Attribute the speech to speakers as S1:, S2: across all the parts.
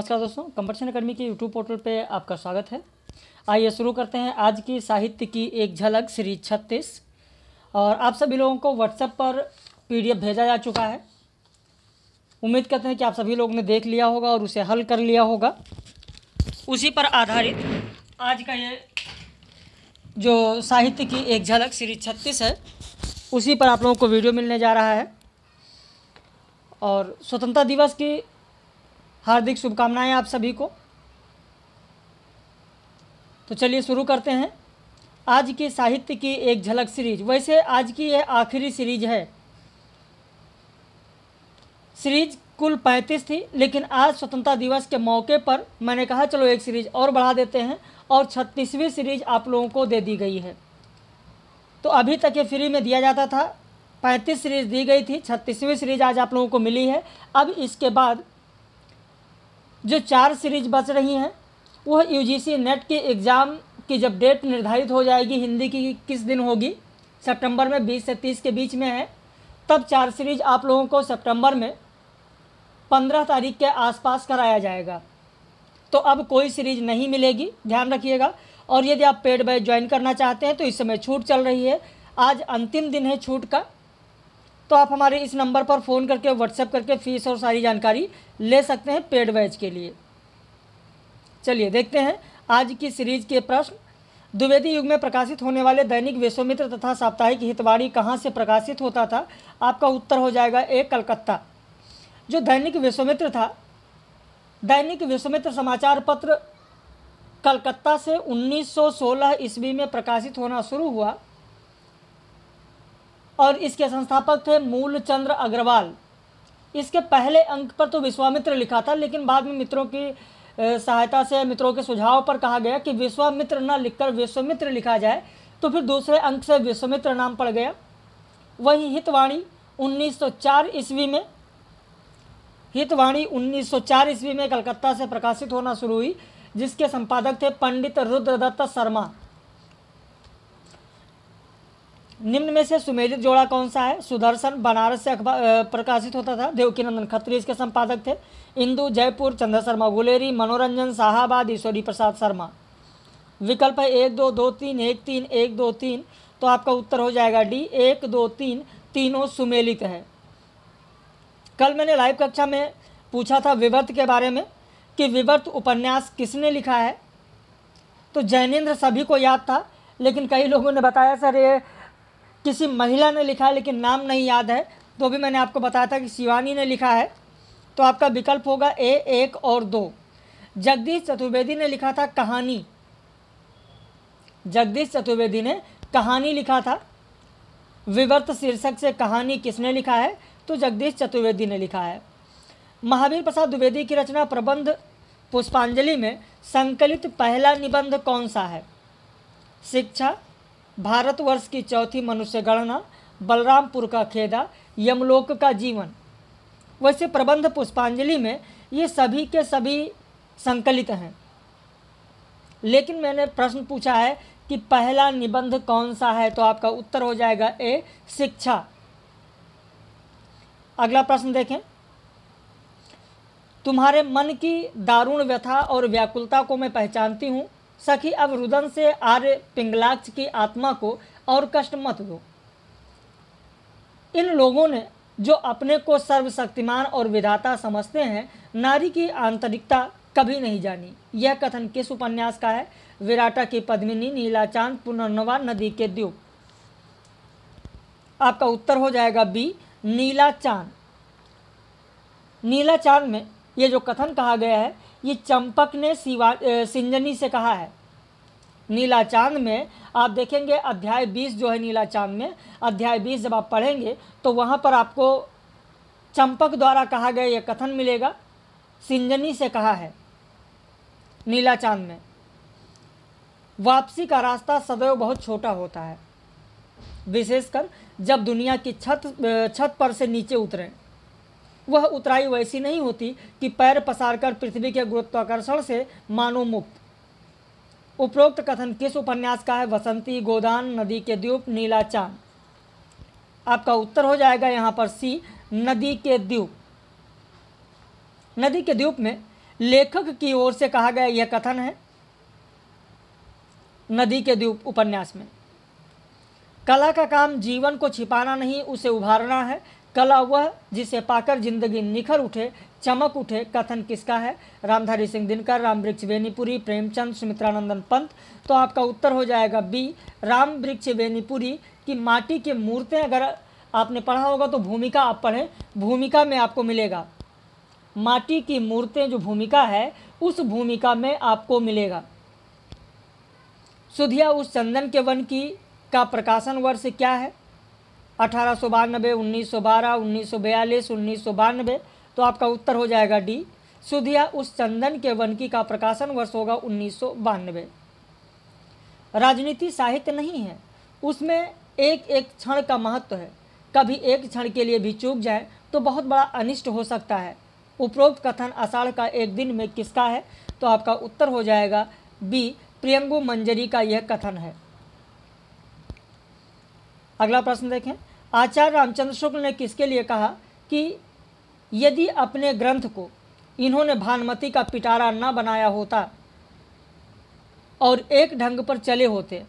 S1: नमस्कार दोस्तों competition academy के यूट्यूब पोर्टल पे आपका स्वागत है आइए शुरू करते हैं आज की साहित्य की एक झलक सीरीज छत्तीस और आप सभी लोगों को व्हाट्सएप पर पीडीएफ भेजा जा चुका है उम्मीद करते हैं कि आप सभी लोगों ने देख लिया होगा और उसे हल कर लिया होगा उसी पर आधारित आज का ये जो साहित्य की एक झलक सीरीज छत्तीस है उसी पर आप लोगों को वीडियो मिलने जा रहा है और स्वतंत्रता दिवस की हार्दिक शुभकामनाएं आप सभी को तो चलिए शुरू करते हैं आज की साहित्य की एक झलक सीरीज वैसे आज की यह आखिरी सीरीज है सीरीज कुल पैंतीस थी लेकिन आज स्वतंत्रता दिवस के मौके पर मैंने कहा चलो एक सीरीज और बढ़ा देते हैं और छत्तीसवीं सीरीज आप लोगों को दे दी गई है तो अभी तक ये फ्री में दिया जाता था पैंतीस सीरीज दी गई थी छत्तीसवीं सीरीज आज आप लोगों को मिली है अब इसके बाद जो चार सीरीज बच रही हैं वह यू नेट के एग्ज़ाम की जब डेट निर्धारित हो जाएगी हिंदी की किस दिन होगी सितंबर में 20 से 30 के बीच में है तब चार सीरीज आप लोगों को सितंबर में 15 तारीख के आसपास कराया जाएगा तो अब कोई सीरीज नहीं मिलेगी ध्यान रखिएगा और यदि आप पेड बैच ज्वाइन करना चाहते हैं तो इस समय छूट चल रही है आज अंतिम दिन है छूट का तो आप हमारे इस नंबर पर फ़ोन करके व्हाट्सएप करके फ़ीस और सारी जानकारी ले सकते हैं पेड बैच के लिए चलिए देखते हैं आज की सीरीज के प्रश्न द्विवेदी युग में प्रकाशित होने वाले दैनिक विश्वमित्र तथा साप्ताहिक हितवाड़ी कहाँ से प्रकाशित होता था आपका उत्तर हो जाएगा ए कलकत्ता जो दैनिक विश्वमित्र था दैनिक विश्वमित्र समाचार पत्र कलकत्ता से 1916 ईस्वी में प्रकाशित होना शुरू हुआ और इसके संस्थापक थे मूलचंद्र अग्रवाल इसके पहले अंक पर तो विश्वामित्र लिखा था लेकिन बाद में मित्रों की सहायता से मित्रों के सुझाव पर कहा गया कि विश्वामित्र न लिखकर विश्वमित्र लिखा जाए तो फिर दूसरे अंक से विश्वमित्र नाम पड़ गया वही हितवाणी 1904 ईस्वी में हितवाणी 1904 ईस्वी में कलकत्ता से प्रकाशित होना शुरू हुई जिसके संपादक थे पंडित रुद्रदत्त शर्मा निम्न में से सुमेलित जोड़ा कौन सा है सुदर्शन बनारस से अखबार प्रकाशित होता था देवकी नंदन खत्री इसके संपादक थे इंदू जयपुर चंद्र शर्मा गुलेरी मनोरंजन शाहबाद ईश्वरी प्रसाद शर्मा विकल्प है एक दो दो तीन एक तीन एक दो तीन तो आपका उत्तर हो जाएगा डी एक दो तीन तीनों सुमेलित है कल मैंने लाइव कक्षा में पूछा था विवर्त के बारे में कि विवर्त उपन्यास किसने लिखा है तो जैनेन्द्र सभी को याद था लेकिन कई लोगों ने बताया सर ये किसी महिला ने लिखा है लेकिन नाम नहीं याद है तो भी मैंने आपको बताया था कि शिवानी ने लिखा है तो आपका विकल्प होगा ए एक और दो जगदीश चतुर्वेदी ने लिखा था कहानी जगदीश चतुर्वेदी ने कहानी लिखा था विवर्त शीर्षक से कहानी किसने लिखा है तो जगदीश चतुर्वेदी ने लिखा है महावीर प्रसाद द्विवेदी की रचना प्रबंध पुष्पांजलि में संकलित पहला निबंध कौन सा है शिक्षा भारतवर्ष की चौथी मनुष्य गणना बलरामपुर का खेदा यमलोक का जीवन वैसे प्रबंध पुष्पांजलि में ये सभी के सभी संकलित हैं लेकिन मैंने प्रश्न पूछा है कि पहला निबंध कौन सा है तो आपका उत्तर हो जाएगा ए शिक्षा अगला प्रश्न देखें तुम्हारे मन की दारुण व्यथा और व्याकुलता को मैं पहचानती हूँ सखी अब रुदन से आर्य पिंगलाक्ष की आत्मा को और कष्ट मत दो इन लोगों ने जो अपने को सर्वशक्तिमान और विधाता समझते हैं नारी की आंतरिकता कभी नहीं जानी यह कथन किस उपन्यास का है विराटा की पद्मिनी नीलाचांद पुनर्नवा नदी के द्वीप आपका उत्तर हो जाएगा बी नीला चांद नीला चांद में यह जो कथन कहा गया है ये चंपक ने शिवा सिंजनी से कहा है नीला चांद में आप देखेंगे अध्याय बीस जो है नीला चांद में अध्याय बीस जब आप पढ़ेंगे तो वहाँ पर आपको चंपक द्वारा कहा गया यह कथन मिलेगा सिंजनी से कहा है नीला चांद में वापसी का रास्ता सदैव बहुत छोटा होता है विशेषकर जब दुनिया की छत छत पर से नीचे उतरें वह उतराई वैसी नहीं होती कि पैर पसार कर पृथ्वी के गुरुत्वाकर्षण से मानो मुक्त उपरोक्त कथन किस उपन्यास का है वसंती गोदान नदी के द्वीप नीला चांद आपका उत्तर हो जाएगा यहाँ पर सी नदी के द्वीप नदी के द्वीप में लेखक की ओर से कहा गया यह कथन है नदी के द्वीप उपन्यास में कला का काम जीवन को छिपाना नहीं उसे उभारना है कला वह जिसे पाकर जिंदगी निखर उठे चमक उठे कथन किसका है रामधारी सिंह दिनकर राम वृक्ष वेनीपुरी प्रेमचंद सुमित्रानंदन पंत तो आपका उत्तर हो जाएगा बी राम वृक्ष वेनीपुरी की माटी के मूर्तें अगर आपने पढ़ा होगा तो भूमिका आप पढ़ें भूमिका में आपको मिलेगा माटी की मूर्तें जो भूमिका है उस भूमिका में आपको मिलेगा सुधिया उस चंदन के वन की का प्रकाशन वर्ष क्या है अठारह सौ बानबे उन्नीस सौ बारह उन्नीस सौ बयालीस उन्नीस सौ बानबे तो आपका उत्तर हो जाएगा डी सुधिया उस चंदन के वनकी का प्रकाशन वर्ष होगा उन्नीस राजनीति साहित्य नहीं है उसमें एक एक क्षण का महत्व है कभी एक क्षण के लिए भी चूक जाए तो बहुत बड़ा अनिष्ट हो सकता है उपरोक्त कथन आषाढ़ का एक दिन में किसका है तो आपका उत्तर हो जाएगा बी प्रियंगु मंजरी का यह कथन है अगला प्रश्न देखें आचार्य रामचंद्र शुक्ल ने किसके लिए कहा कि यदि अपने ग्रंथ को इन्होंने भानुमति का पिटारा न बनाया होता और एक ढंग पर चले होते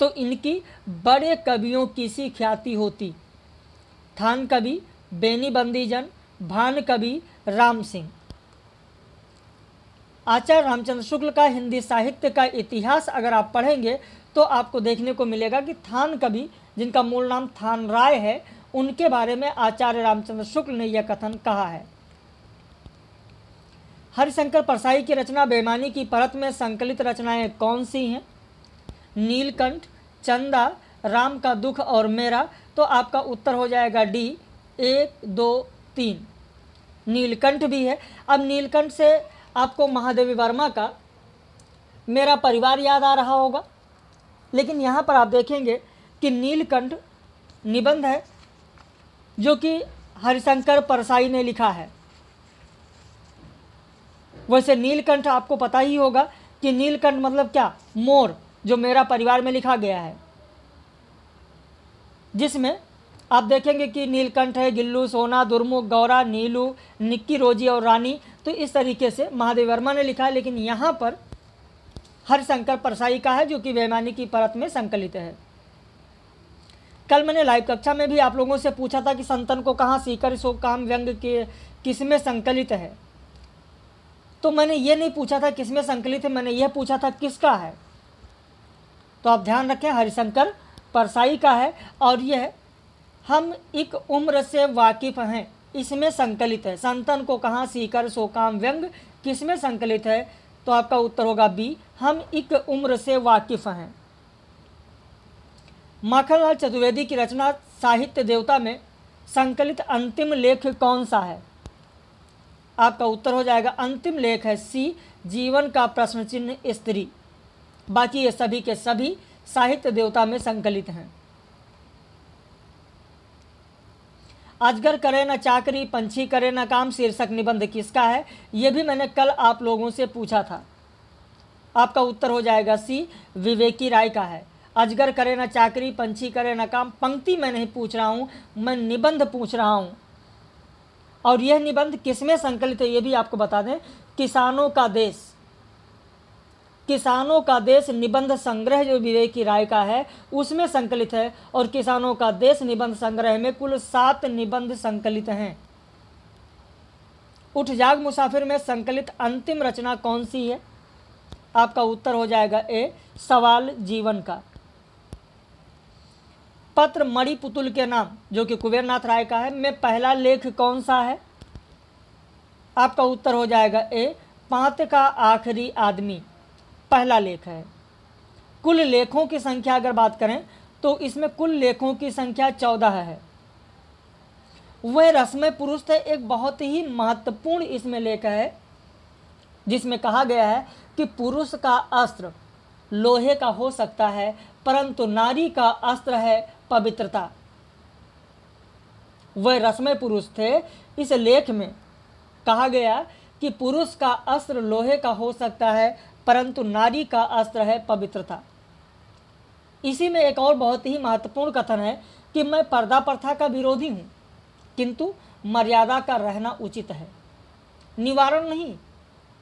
S1: तो इनकी बड़े कवियों की सी ख्याति होती थान कवि बेनी बंदीजन भान कवि राम सिंह आचार्य रामचंद्र शुक्ल का हिंदी साहित्य का इतिहास अगर आप पढ़ेंगे तो आपको देखने को मिलेगा कि थान कवि जिनका मूल नाम थान राय है उनके बारे में आचार्य रामचंद्र शुक्ल ने यह कथन कहा है हरिशंकर परसाई की रचना बेमानी की परत में संकलित रचनाएं कौन सी हैं नीलकंठ चंदा राम का दुख और मेरा तो आपका उत्तर हो जाएगा डी एक दो तीन नीलकंठ भी है अब नीलकंठ से आपको महादेवी वर्मा का मेरा परिवार याद आ रहा होगा लेकिन यहाँ पर आप देखेंगे कि नीलकंठ निबंध है जो कि हरिशंकर परसाई ने लिखा है वैसे नीलकंठ आपको पता ही होगा कि नीलकंठ मतलब क्या मोर जो मेरा परिवार में लिखा गया है जिसमें आप देखेंगे कि नीलकंठ है गिल्लू सोना दुर्मुख गौरा नीलू निक्की रोजी और रानी तो इस तरीके से महादेव वर्मा ने लिखा है लेकिन यहाँ पर हरिशंकर परसाई का है जो कि वैमानी की परत में संकलित है कल मैंने लाइव कक्षा में भी आप लोगों से पूछा था कि संतन को कहाँ सीकर शोक काम व्यंग के किस में संकलित है तो मैंने ये नहीं पूछा था किस में संकलित है मैंने यह पूछा था किसका है तो आप ध्यान रखें हरिशंकर परसाई का है और यह हम एक उम्र से वाकिफ़ हैं इसमें संकलित है संतन को कहाँ सीकर सो काम व्यंग किस में संकलित है तो आपका उत्तर होगा बी हम एक उम्र से वाकिफ़ हैं माखनलाल चतुर्वेदी की रचना साहित्य देवता में संकलित अंतिम लेख कौन सा है आपका उत्तर हो जाएगा अंतिम लेख है सी जीवन का प्रश्न चिन्ह स्त्री बाकी ये सभी के सभी साहित्य देवता में संकलित हैं अजगर करे ना चाकरी पंछी करे ना काम शीर्षक निबंध किसका है ये भी मैंने कल आप लोगों से पूछा था आपका उत्तर हो जाएगा सी विवेकी राय का है अजगर करे ना चाकरी पंछी करे ना काम पंक्ति मैं नहीं पूछ रहा हूँ मैं निबंध पूछ रहा हूँ और यह निबंध किसमें संकलित है ये भी आपको बता दें किसानों का देश किसानों का देश निबंध संग्रह जो विवेक की राय का है उसमें संकलित है और किसानों का देश निबंध संग्रह में कुल सात निबंध संकलित हैं उठ जाग मुसाफिर में संकलित अंतिम रचना कौन सी है आपका उत्तर हो जाएगा ए सवाल जीवन का पत्र मणिपुतुल के नाम जो कि कुबेरनाथ राय का है में पहला लेख कौन सा है आपका उत्तर हो जाएगा ए पांत का आखिरी आदमी पहला लेख है कुल लेखों की संख्या अगर बात करें तो इसमें कुल लेखों की संख्या चौदह है वह रस्म पुरुष थे एक बहुत ही महत्वपूर्ण इसमें लेख है जिसमें कहा गया है कि पुरुष का अस्त्र लोहे का हो सकता है परंतु नारी का अस्त्र है पवित्रता वह रसमय पुरुष थे इस लेख में कहा गया कि पुरुष का अस्त्र लोहे का हो सकता है परंतु नारी का अस्त्र है पवित्रता इसी में एक और बहुत ही महत्वपूर्ण कथन है कि मैं पर्दा प्रथा का विरोधी हूँ किंतु मर्यादा का रहना उचित है निवारण नहीं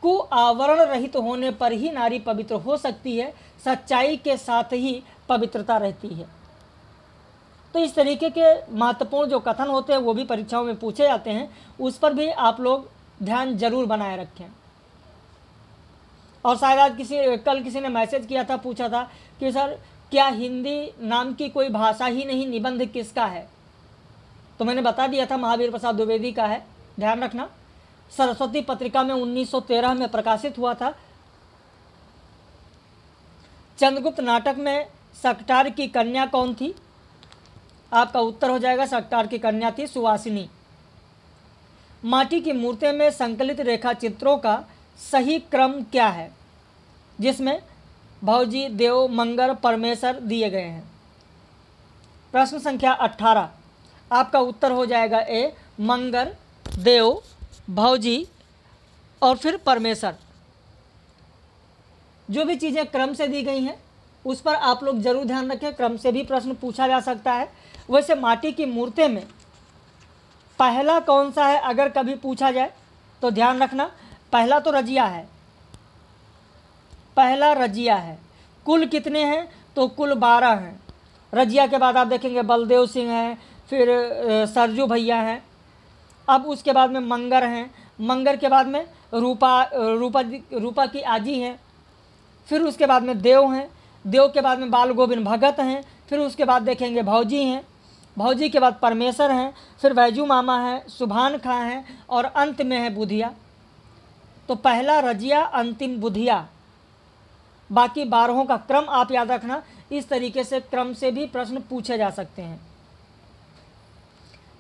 S1: कु आवरण रहित होने पर ही नारी पवित्र हो सकती है सच्चाई के साथ ही पवित्रता रहती है तो इस तरीके के महत्वपूर्ण जो कथन होते हैं वो भी परीक्षाओं में पूछे जाते हैं उस पर भी आप लोग ध्यान जरूर बनाए रखें और शायद आज किसी कल किसी ने मैसेज किया था पूछा था कि सर क्या हिंदी नाम की कोई भाषा ही नहीं निबंध किसका है तो मैंने बता दिया था महावीर प्रसाद द्विवेदी का है ध्यान रखना सरस्वती पत्रिका में 1913 में प्रकाशित हुआ था चंद्रगुप्त नाटक में सकटार की कन्या कौन थी आपका उत्तर हो जाएगा सट्टार की कन्या थी सुवासिनी माटी की मूर्ति में संकलित रेखा चित्रों का सही क्रम क्या है जिसमें भावजी देव मंगर परमेश्वर दिए गए हैं प्रश्न संख्या अट्ठारह आपका उत्तर हो जाएगा ए मंगर देव भावजी और फिर परमेश्वर जो भी चीज़ें क्रम से दी गई हैं उस पर आप लोग जरूर ध्यान रखें क्रम से भी प्रश्न पूछा जा सकता है वैसे माटी की मूर्तें में पहला कौन सा है अगर कभी पूछा जाए तो ध्यान रखना पहला तो रजिया है पहला रजिया है कुल कितने हैं तो कुल बारह हैं रजिया के बाद आप देखेंगे बलदेव सिंह हैं फिर सरजू भैया हैं अब उसके बाद में मंगर हैं मंगर के बाद में रूपा रूपा रूपा की आजी हैं फिर उसके बाद में देव हैं देव के बाद में बाल गोविंद भगत हैं फिर उसके बाद देखेंगे भौजी हैं भौजी के बाद परमेश्वर हैं फिर वैजू मामा हैं सुभान खां हैं और अंत में है बुधिया तो पहला रजिया अंतिम बुधिया बाकी बारहों का क्रम आप याद रखना इस तरीके से क्रम से भी प्रश्न पूछे जा सकते हैं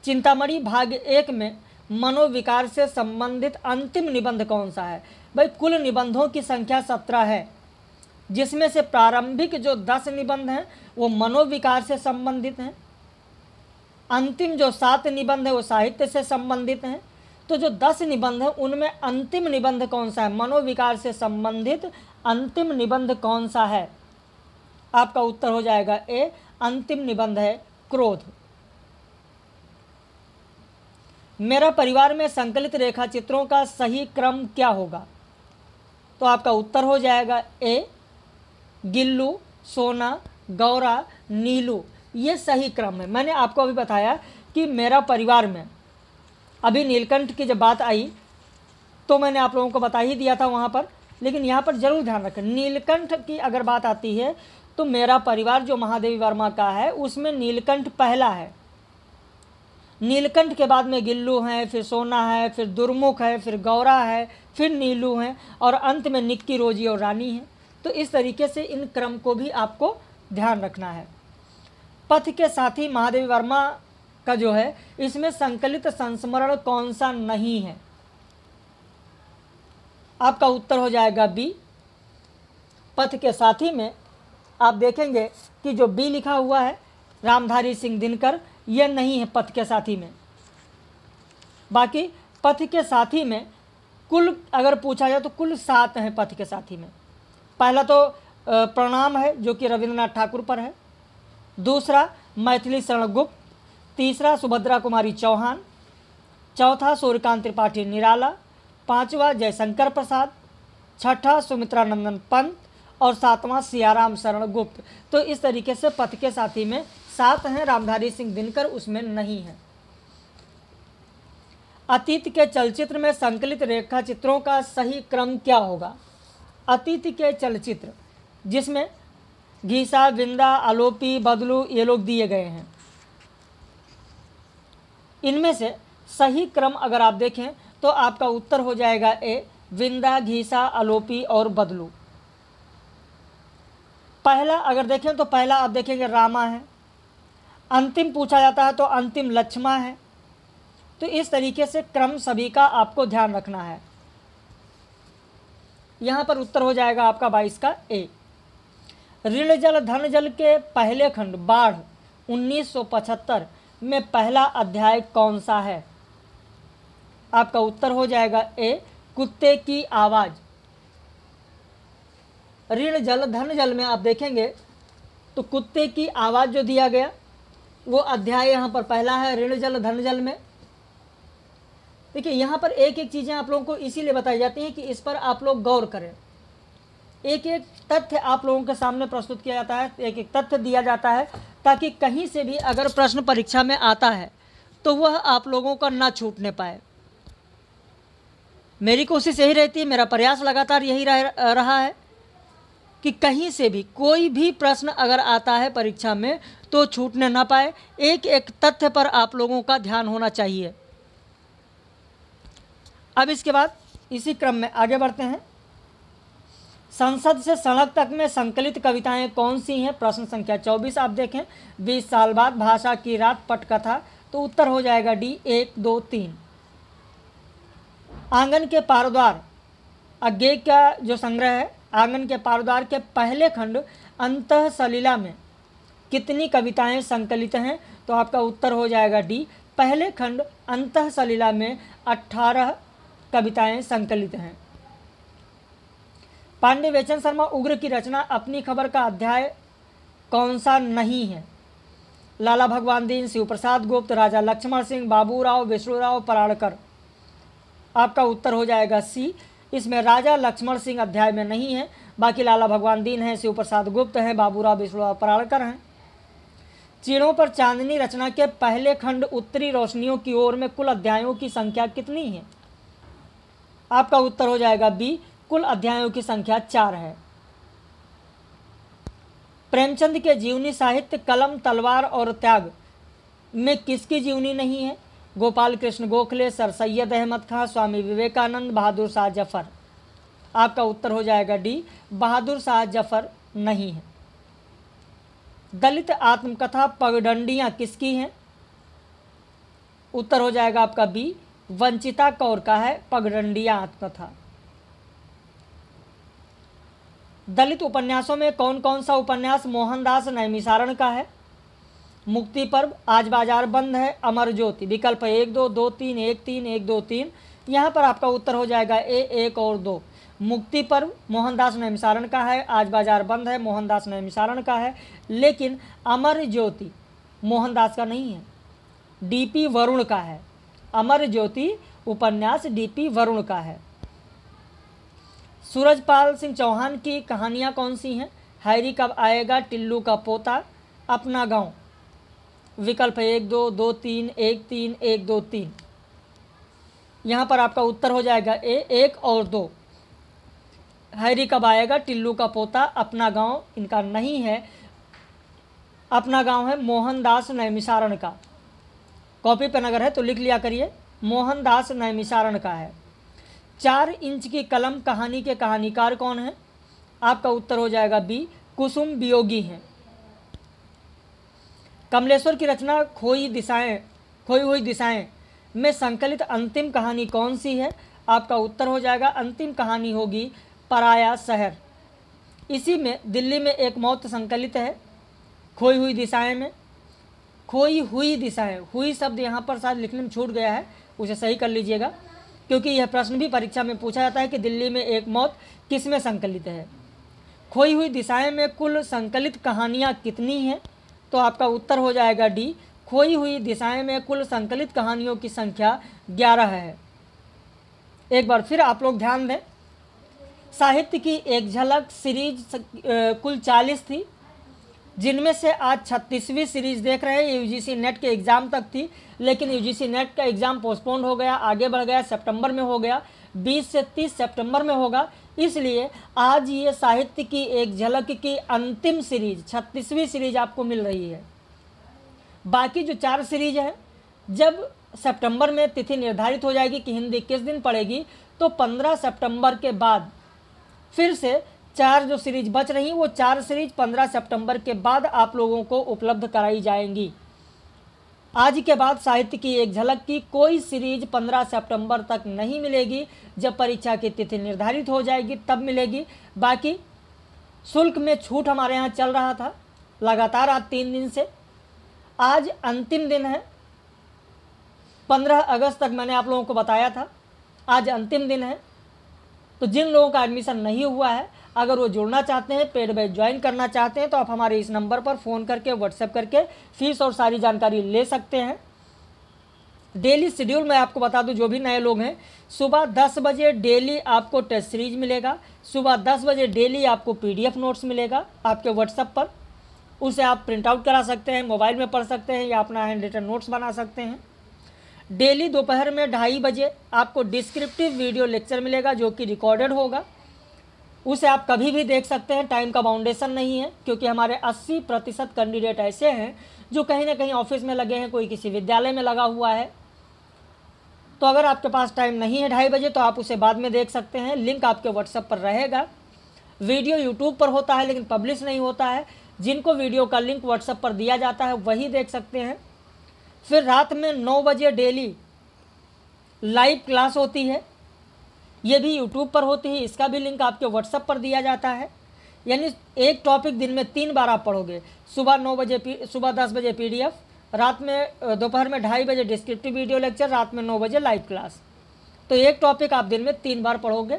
S1: चिंतामणि भाग एक में मनोविकार से संबंधित अंतिम निबंध कौन सा है भाई कुल निबंधों की संख्या सत्रह है जिसमें से प्रारंभिक जो दस निबंध हैं वो मनोविकार से संबंधित हैं अंतिम जो सात निबंध है वो साहित्य से संबंधित हैं तो जो दस निबंध है उनमें अंतिम निबंध कौन सा है मनोविकार से संबंधित अंतिम निबंध कौन सा है आपका उत्तर हो जाएगा ए अंतिम निबंध है क्रोध मेरा परिवार में संकलित रेखा चित्रों का सही क्रम क्या होगा तो आपका उत्तर हो जाएगा ए गिल्लू सोना गौरा नीलू ये सही क्रम है मैंने आपको अभी बताया कि मेरा परिवार में अभी नीलकंठ की जब बात आई तो मैंने आप लोगों को बता ही दिया था वहाँ पर लेकिन यहाँ पर ज़रूर ध्यान रखें नीलकंठ की अगर बात आती है तो मेरा परिवार जो महादेवी वर्मा का है उसमें नीलकंठ पहला है नीलकंठ के बाद में गिल्लू हैं फिर सोना है फिर दुर्मुख है फिर गौरा है फिर नीलू हैं और अंत में निक्की रोजी और रानी है तो इस तरीके से इन क्रम को भी आपको ध्यान रखना है पथ के साथ ही महादेव वर्मा का जो है इसमें संकलित संस्मरण कौन सा नहीं है आपका उत्तर हो जाएगा बी पथ के साथी में आप देखेंगे कि जो बी लिखा हुआ है रामधारी सिंह दिनकर यह नहीं है पथ के साथी में बाकी पथ के साथी में कुल अगर पूछा जाए तो कुल सात हैं पथ के साथी में पहला तो प्रणाम है जो कि रविन्द्रनाथ ठाकुर पर है दूसरा मैथिली शरण गुप्त तीसरा सुभद्रा कुमारी चौहान चौथा सूर्यकांत त्रिपाठी निराला पांचवा जयशंकर प्रसाद छठा सुमित्रा नंदन पंत और सातवां सियाराम शरण गुप्त तो इस तरीके से पथ के साथी में सात हैं रामधारी सिंह दिनकर उसमें नहीं हैं अतीत के चलचित्र में संकलित रेखा चित्रों का सही क्रम क्या होगा अतीत के चलचित्र जिसमें घीसा विंदा आलोपी बदलू ये लोग दिए गए हैं इनमें से सही क्रम अगर आप देखें तो आपका उत्तर हो जाएगा ए विंदा घीसा आलोपी और बदलू पहला अगर देखें तो पहला आप देखेंगे रामा है अंतिम पूछा जाता है तो अंतिम लक्ष्मा है तो इस तरीके से क्रम सभी का आपको ध्यान रखना है यहाँ पर उत्तर हो जाएगा आपका बाईस का ए ऋण जल धन जल के पहले खंड बाढ़ 1975 में पहला अध्याय कौन सा है आपका उत्तर हो जाएगा ए कुत्ते की आवाज़ ऋण जल धन जल में आप देखेंगे तो कुत्ते की आवाज़ जो दिया गया वो अध्याय यहाँ पर पहला है ऋण जल धन जल में देखिए यहाँ पर एक एक चीज़ें आप लोगों को इसीलिए बताई जाती हैं कि इस पर आप लोग गौर करें एक एक तथ्य आप लोगों के सामने प्रस्तुत किया जाता है एक एक तथ्य दिया जाता है ताकि कहीं से भी अगर प्रश्न परीक्षा में आता है तो वह आप लोगों का ना छूटने पाए मेरी कोशिश यही रहती है मेरा प्रयास लगातार यही रह रहा है कि कहीं से भी कोई भी प्रश्न अगर आता है परीक्षा में तो छूटने ना पाए एक एक तथ्य पर आप लोगों का ध्यान होना चाहिए अब इसके बाद इसी क्रम में आगे बढ़ते हैं संसद से सड़क तक में संकलित कविताएं कौन सी हैं प्रश्न संख्या चौबीस आप देखें बीस साल बाद भाषा की रात पटकथा तो उत्तर हो जाएगा डी एक दो तीन आंगन के पारद्वार अज्ञे का जो संग्रह है आंगन के पारद्वार के पहले खंड अंत सलीला में कितनी कविताएं संकलित हैं तो आपका उत्तर हो जाएगा डी पहले खंड अंत सलीला में अट्ठारह कविताएँ संकलित हैं पांडे वेचन शर्मा उग्र की रचना अपनी खबर का अध्याय कौन सा नहीं है लाला भगवान दीन शिव प्रसाद गुप्त राजा लक्ष्मण सिंह बाबूराव विष्णुराव पराड़कर आपका उत्तर हो जाएगा सी इसमें राजा लक्ष्मण सिंह अध्याय में नहीं है बाकी लाला भगवान दीन हैं शिव प्रसाद गुप्त हैं बाबूराव विष्णुराव पराड़कर हैं चीड़ों पर चांदनी रचना के पहले खंड उत्तरी रोशनियों की ओर में कुल अध्यायों की संख्या कितनी है आपका उत्तर हो जाएगा बी कुल अध्यायों की संख्या चार है प्रेमचंद के जीवनी साहित्य कलम तलवार और त्याग में किसकी जीवनी नहीं है गोपाल कृष्ण गोखले सर सैयद अहमद खां स्वामी विवेकानंद बहादुर शाह जफर आपका उत्तर हो जाएगा डी बहादुर शाह जफर नहीं है दलित आत्मकथा पगडंडियां किसकी हैं उत्तर हो जाएगा आपका बी वंचिता कौर का है पगडंडिया आत्मकथा दलित उपन्यासों में कौन कौन सा उपन्यास मोहनदास नैमिसारण का है मुक्ति पर्व आज बाजार बंद है अमर ज्योति विकल्प एक दो दो तीन एक तीन एक दो तीन यहाँ पर आपका उत्तर हो जाएगा ए एक और दो मुक्ति पर्व मोहनदास नैमिसारण का है आज बाजार बंद है मोहनदास नैमिसारण का है लेकिन अमर ज्योति मोहनदास का नहीं है डीपी वरुण का है अमर ज्योति उपन्यास डीपी वरुण का है सूरजपाल सिंह चौहान की कहानियाँ कौन सी हैं हैरी कब आएगा टिल्लू का पोता अपना गांव विकल्प एक दो दो तीन एक तीन एक दो तीन यहाँ पर आपका उत्तर हो जाएगा ए एक और दो हैरी कब आएगा टिल्लू का पोता अपना गांव इनका नहीं है अपना गांव है मोहनदास नैमिसारण का कॉपी पेन अगर है तो लिख लिया करिए मोहनदास नैमिसारण का है चार इंच की कलम कहानी के कहानीकार कौन है आपका उत्तर हो जाएगा बी कुसुम वियोगी हैं कमलेश्वर की रचना खोई दिशाएं खोई हुई दिशाएं में संकलित अंतिम कहानी कौन सी है आपका उत्तर हो जाएगा अंतिम कहानी होगी पराया शहर इसी में दिल्ली में एक मौत संकलित है खोई हुई दिशाएं में खोई हुई दिशाएं हुई शब्द यहाँ पर शायद लिखने में छूट गया है उसे सही कर लीजिएगा क्योंकि यह प्रश्न भी परीक्षा में पूछा जाता है कि दिल्ली में एक मौत किस में संकलित है खोई हुई दिशाएं में कुल संकलित कहानियाँ कितनी हैं तो आपका उत्तर हो जाएगा डी खोई हुई दिशाएं में कुल संकलित कहानियों की संख्या ग्यारह है एक बार फिर आप लोग ध्यान दें साहित्य की एक झलक सीरीज कुल चालीस थी जिनमें से आज छत्तीसवीं सीरीज़ देख रहे हैं यूजीसी नेट के एग्ज़ाम तक थी लेकिन यूजीसी नेट का एग्ज़ाम पोस्टपोन्ड हो गया आगे बढ़ गया सितंबर में हो गया 20 से 30 सितंबर में होगा इसलिए आज ये साहित्य की एक झलक की अंतिम सीरीज छत्तीसवीं सीरीज आपको मिल रही है बाकी जो चार सीरीज है जब सितंबर में तिथि निर्धारित हो जाएगी कि हिंदी किस दिन पड़ेगी तो पंद्रह सेप्टेम्बर के बाद फिर से चार जो सीरीज बच रही वो चार सीरीज पंद्रह सितंबर के बाद आप लोगों को उपलब्ध कराई जाएंगी आज के बाद साहित्य की एक झलक की कोई सीरीज 15 सितंबर तक नहीं मिलेगी जब परीक्षा की तिथि निर्धारित हो जाएगी तब मिलेगी बाकी शुल्क में छूट हमारे यहाँ चल रहा था लगातार आज तीन दिन से आज अंतिम दिन है 15 अगस्त तक मैंने आप लोगों को बताया था आज अंतिम दिन है तो जिन लोगों का एडमिशन नहीं हुआ है अगर वो जुड़ना चाहते हैं पेड बैच ज्वाइन करना चाहते हैं तो आप हमारे इस नंबर पर फ़ोन करके व्हाट्सएप करके फ़ीस और सारी जानकारी ले सकते हैं डेली शेड्यूल मैं आपको बता दूं जो भी नए लोग हैं सुबह 10 बजे डेली आपको टेस्ट सीरीज मिलेगा सुबह 10 बजे डेली आपको पीडीएफ नोट्स मिलेगा आपके व्हाट्सएप पर उसे आप प्रिंट आउट करा सकते हैं मोबाइल में पढ़ सकते हैं या अपना हैंड रिटर्न नोट्स बना सकते हैं डेली दोपहर में ढाई बजे आपको डिस्क्रिप्टिव वीडियो लेक्चर मिलेगा जो कि रिकॉर्डेड होगा उसे आप कभी भी देख सकते हैं टाइम का बाउंडेशन नहीं है क्योंकि हमारे 80 प्रतिशत कैंडिडेट ऐसे हैं जो कहीं ना कहीं ऑफिस में लगे हैं कोई किसी विद्यालय में लगा हुआ है तो अगर आपके पास टाइम नहीं है ढाई बजे तो आप उसे बाद में देख सकते हैं लिंक आपके व्हाट्सएप पर रहेगा वीडियो यूट्यूब पर होता है लेकिन पब्लिश नहीं होता है जिनको वीडियो का लिंक व्हाट्सएप पर दिया जाता है वही देख सकते हैं फिर रात में नौ बजे डेली लाइव क्लास होती है ये भी यूट्यूब पर होती है इसका भी लिंक आपके व्हाट्सअप पर दिया जाता है यानी एक टॉपिक दिन में तीन बार आप पढ़ोगे सुबह नौ बजे सुबह दस बजे पी रात में दोपहर में ढाई बजे डिस्क्रिप्टिव वीडियो लेक्चर रात में नौ बजे लाइव क्लास तो एक टॉपिक आप दिन में तीन बार पढ़ोगे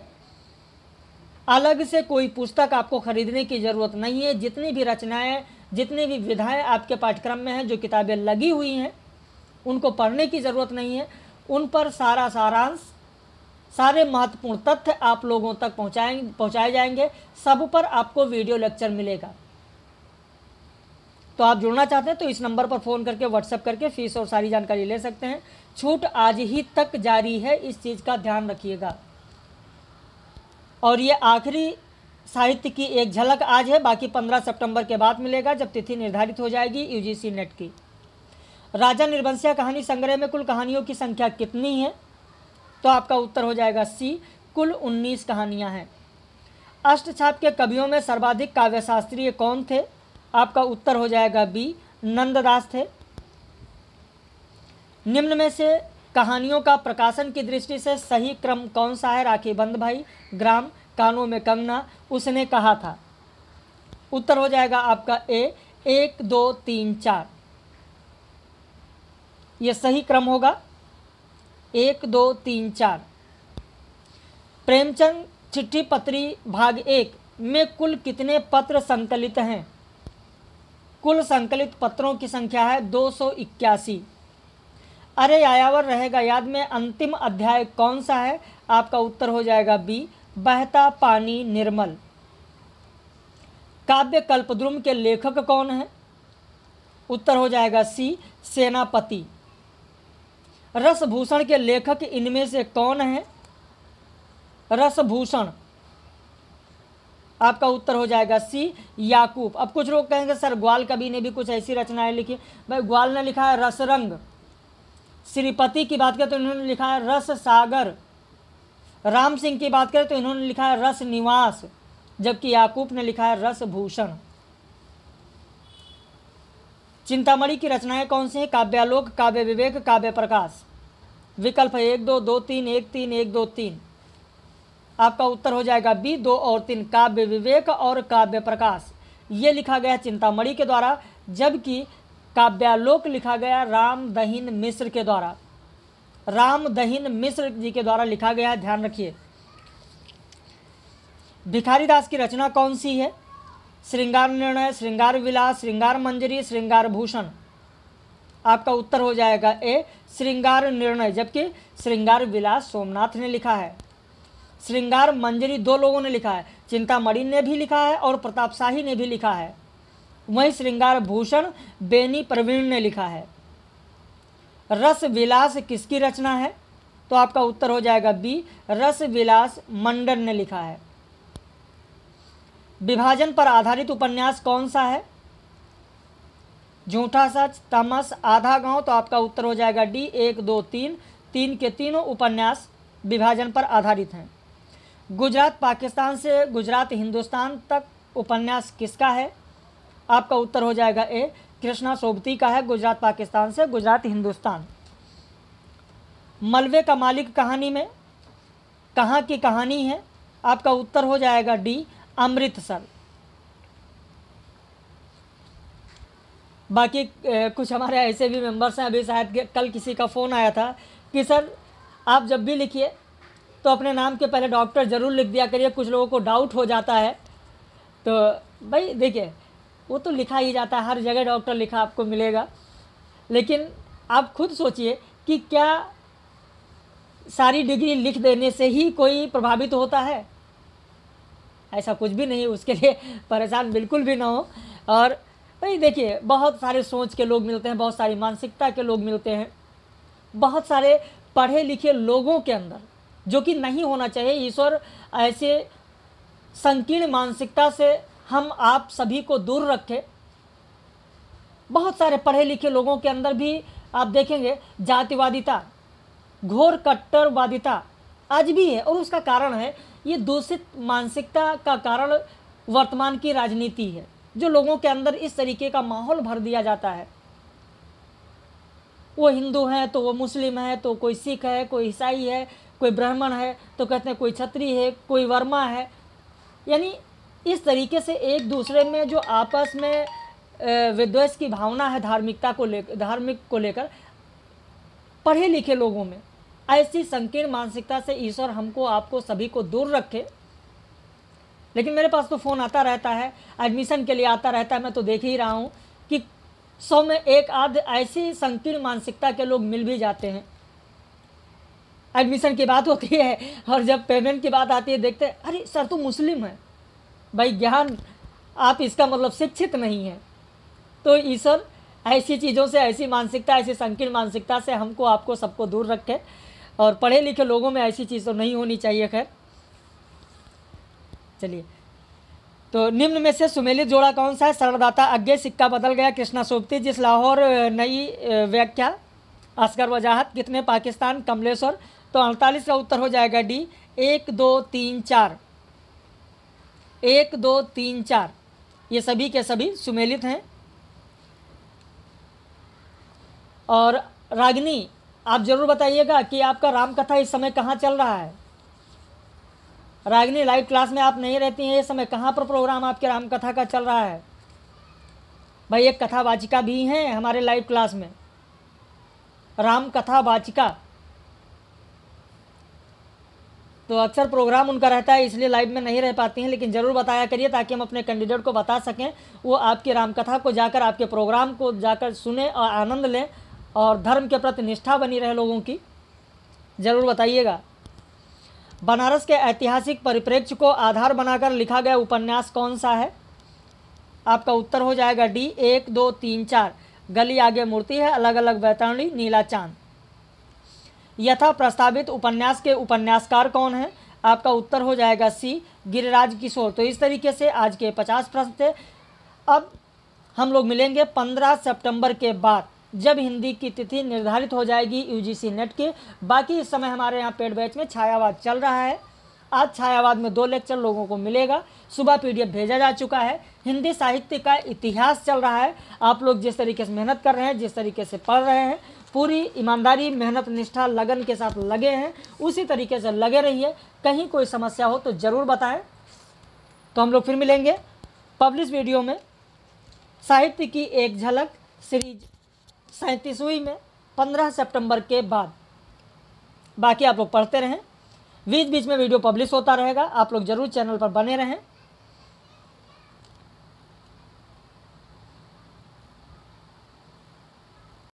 S1: अलग से कोई पुस्तक आपको खरीदने की ज़रूरत नहीं है जितनी भी रचनाएं जितनी भी विधाएं आपके पाठ्यक्रम में हैं जो किताबें लगी हुई हैं उनको पढ़ने की ज़रूरत नहीं है उन पर सारा सारांश सारे महत्वपूर्ण तथ्य आप लोगों तक पहुँचाएँ पहुँचाए जाएंगे सब पर आपको वीडियो लेक्चर मिलेगा तो आप जुड़ना चाहते हैं तो इस नंबर पर फ़ोन करके व्हाट्सएप करके फीस और सारी जानकारी ले सकते हैं छूट आज ही तक जारी है इस चीज़ का ध्यान रखिएगा और ये आखिरी साहित्य की एक झलक आज है बाकी पंद्रह सितंबर के बाद मिलेगा जब तिथि निर्धारित हो जाएगी यूजीसी नेट की राजा निर्वंशिया कहानी संग्रह में कुल कहानियों की संख्या कितनी है तो आपका उत्तर हो जाएगा सी कुल उन्नीस कहानियाँ हैं अष्टछाप के कवियों में सर्वाधिक काव्यशास्त्रीय कौन थे आपका उत्तर हो जाएगा बी नंददास थे निम्न में से कहानियों का प्रकाशन की दृष्टि से सही क्रम कौन सा है राखी बंद भाई ग्राम कानों में कंगना उसने कहा था उत्तर हो जाएगा आपका ए एक दो तीन चार ये सही क्रम होगा एक दो तीन चार प्रेमचंद चिट्ठी पत्री भाग एक में कुल कितने पत्र संकलित हैं कुल संकलित पत्रों की संख्या है दो सौ इक्यासी अरे आयावर रहेगा याद में अंतिम अध्याय कौन सा है आपका उत्तर हो जाएगा बी बहता पानी निर्मल काव्य कल्पद्रुम के लेखक कौन हैं उत्तर हो जाएगा सी सेनापति रसभूषण के लेखक इनमें से कौन है रसभूषण आपका उत्तर हो जाएगा सी याकूब अब कुछ लोग कहेंगे सर ग्वाल कवि ने भी कुछ ऐसी रचनाएं लिखी भाई ग्वाल ने लिखा है रसरंग श्रीपति की बात करें तो इन्होंने लिखा है रस सागर राम सिंह की बात करें तो इन्होंने लिखा है रस निवास जबकि याकूब ने लिखा है रस भूषण चिंतामणि की रचनाएं कौन सी हैं काव्यालोक काव्य विवेक काव्य प्रकाश विकल्प है एक दो दो तीन एक तीन एक दो तीन आपका उत्तर हो जाएगा बी दो और तीन काव्य विवेक और काव्य प्रकाश ये लिखा गया चिंतामणि के द्वारा जबकि काव्यालोक लिखा गया राम दहीन मिश्र के द्वारा राम दहीन मिश्र जी के द्वारा लिखा गया ध्यान रखिए भिखारी दास की रचना कौन सी है श्रृंगार निर्णय श्रृंगार विलास श्रृंगार मंजरी श्रृंगार भूषण आपका उत्तर हो जाएगा ए श्रृंगार निर्णय जबकि श्रृंगार विलास सोमनाथ ने लिखा है श्रृंगार मंजरी दो लोगों ने लिखा है चिंतामणि ने भी लिखा है और प्रताप शाही ने भी लिखा है वहीं श्रृंगार भूषण बेनी प्रवीण ने लिखा है रस विलास किसकी रचना है तो आपका उत्तर हो जाएगा बी रस विलास मंडन ने लिखा है विभाजन पर आधारित उपन्यास कौन सा है झूठा सच तमस आधा गांव तो आपका उत्तर हो जाएगा डी एक दो तीन तीन के तीनों उपन्यास विभाजन पर आधारित हैं गुजरात पाकिस्तान से गुजरात हिंदुस्तान तक उपन्यास किसका है आपका उत्तर हो जाएगा ए कृष्णा सोबती का है गुजरात पाकिस्तान से गुजरात हिंदुस्तान मलबे का मालिक कहानी में कहाँ की कहानी है आपका उत्तर हो जाएगा डी अमृतसर बाकी कुछ हमारे ऐसे भी मेंबर्स हैं अभी शायद कल किसी का फ़ोन आया था कि सर आप जब भी लिखिए तो अपने नाम के पहले डॉक्टर ज़रूर लिख दिया करिए कुछ लोगों को डाउट हो जाता है तो भाई देखिए वो तो लिखा ही जाता है हर जगह डॉक्टर लिखा आपको मिलेगा लेकिन आप खुद सोचिए कि क्या सारी डिग्री लिख देने से ही कोई प्रभावित होता है ऐसा कुछ भी नहीं उसके लिए परेशान बिल्कुल भी ना हो और भाई देखिए बहुत सारे सोच के लोग मिलते हैं बहुत सारी मानसिकता के लोग मिलते हैं बहुत सारे पढ़े लिखे लोगों के अंदर जो कि नहीं होना चाहिए ईश्वर ऐसे संकीर्ण मानसिकता से हम आप सभी को दूर रखें बहुत सारे पढ़े लिखे लोगों के अंदर भी आप देखेंगे जातिवादिता घोर कट्टरवादिता आज भी है और उसका कारण है ये दूषित मानसिकता का कारण वर्तमान की राजनीति है जो लोगों के अंदर इस तरीके का माहौल भर दिया जाता है वो हिंदू हैं तो वो मुस्लिम है तो कोई सिख है कोई ईसाई है कोई ब्राह्मण है तो कहते हैं कोई छत्री है कोई वर्मा है यानी इस तरीके से एक दूसरे में जो आपस में विद्वेष की भावना है धार्मिकता को लेकर धार्मिक को लेकर पढ़े लिखे लोगों में ऐसी संकीर्ण मानसिकता से ईश्वर हमको आपको सभी को दूर रखे लेकिन मेरे पास तो फ़ोन आता रहता है एडमिशन के लिए आता रहता है मैं तो देख ही रहा हूँ कि सौ में एक आध ऐसी संकीर्ण मानसिकता के लोग मिल भी जाते हैं एडमिशन की बात होती है और जब पेमेंट की बात आती है देखते हैं अरे सर तो मुस्लिम है भाई ज्ञान आप इसका मतलब शिक्षित नहीं है तो ईश्वर ऐसी चीज़ों से ऐसी मानसिकता ऐसी संकीर्ण मानसिकता से हमको आपको सबको दूर रखे और पढ़े लिखे लोगों में ऐसी चीज़ तो नहीं होनी चाहिए खैर चलिए तो निम्न में से सुमेलित जोड़ा कौन सा है सरदाता अज्ञे सिक्का बदल गया कृष्णा सोबती जिस लाहौर नई व्याख्या असगर वजाहत कितने पाकिस्तान कमलेश्वर तो अड़तालीस का उत्तर हो जाएगा डी एक दो तीन चार एक दो तीन चार ये सभी के सभी सुमेलित हैं और रागनी आप ज़रूर बताइएगा कि आपका राम कथा इस समय कहाँ चल रहा है रागिनी लाइव क्लास में आप नहीं रहती हैं इस समय कहाँ पर प्रोग्राम आपके राम कथा का चल रहा है भाई एक कथा वाचिका भी हैं हमारे लाइव क्लास में राम कथा वाचिका तो अक्सर प्रोग्राम उनका रहता है इसलिए लाइव में नहीं रह पाती हैं लेकिन ज़रूर बताया करिए ताकि हम अपने कैंडिडेट को बता सकें वो आपकी रामकथा को जाकर आपके प्रोग्राम को जाकर सुने और आनंद लें और धर्म के प्रति निष्ठा बनी रहे लोगों की ज़रूर बताइएगा बनारस के ऐतिहासिक परिप्रेक्ष्य को आधार बनाकर लिखा गया उपन्यास कौन सा है आपका उत्तर हो जाएगा डी एक दो तीन चार गली आगे मूर्ति है अलग अलग वैतरणी नीला चांद यथा प्रस्तावित उपन्यास के उपन्यासकार कौन है आपका उत्तर हो जाएगा सी गिरिराज किशोर तो इस तरीके से आज के पचास प्रश्न थे अब हम लोग मिलेंगे पंद्रह सितंबर के बाद जब हिंदी की तिथि निर्धारित हो जाएगी यूजीसी नेट के बाकी इस समय हमारे यहाँ पेड बैच में छायावाद चल रहा है आज छायावाद में दो लेक्चर लोगों को मिलेगा सुबह पीडीएफ भेजा जा चुका है हिंदी साहित्य का इतिहास चल रहा है आप लोग जिस तरीके से मेहनत कर रहे हैं जिस तरीके से पढ़ रहे हैं पूरी ईमानदारी मेहनत निष्ठा लगन के साथ लगे हैं उसी तरीके से लगे रहिए कहीं कोई समस्या हो तो ज़रूर बताएँ तो हम लोग फिर मिलेंगे पब्लिश वीडियो में साहित्य की एक झलक सीरीज सैंतीसवीं में पंद्रह सितंबर के बाद बाकी आप लोग पढ़ते रहें बीच बीच में वीडियो पब्लिश होता रहेगा आप लोग जरूर चैनल पर बने रहें